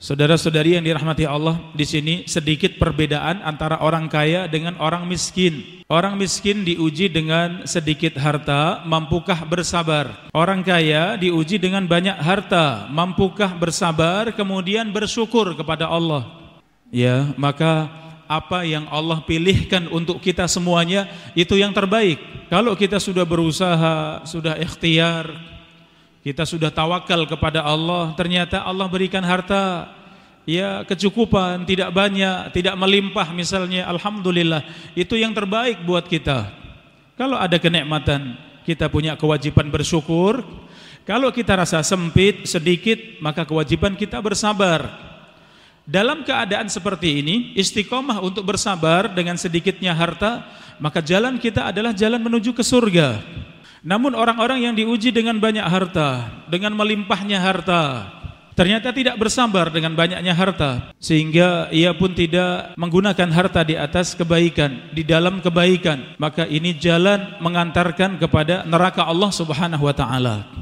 Saudara-saudari yang dirahmati Allah, di sini sedikit perbedaan antara orang kaya dengan orang miskin. Orang miskin diuji dengan sedikit harta, mampukah bersabar? Orang kaya diuji dengan banyak harta, mampukah bersabar kemudian bersyukur kepada Allah? Ya, maka apa yang Allah pilihkan untuk kita semuanya itu yang terbaik. Kalau kita sudah berusaha, sudah ikhtiar, kita sudah tawakal kepada Allah, ternyata Allah berikan harta ya kecukupan, tidak banyak, tidak melimpah misalnya. Alhamdulillah, itu yang terbaik buat kita. Kalau ada kenikmatan, kita punya kewajiban bersyukur. Kalau kita rasa sempit sedikit, maka kewajiban kita bersabar. Dalam keadaan seperti ini, istiqomah untuk bersabar dengan sedikitnya harta, maka jalan kita adalah jalan menuju ke surga. Namun orang-orang yang diuji dengan banyak harta, dengan melimpahnya harta, ternyata tidak bersabar dengan banyaknya harta sehingga ia pun tidak menggunakan harta di atas kebaikan di dalam kebaikan maka ini jalan mengantarkan kepada neraka Allah Subhanahu wa taala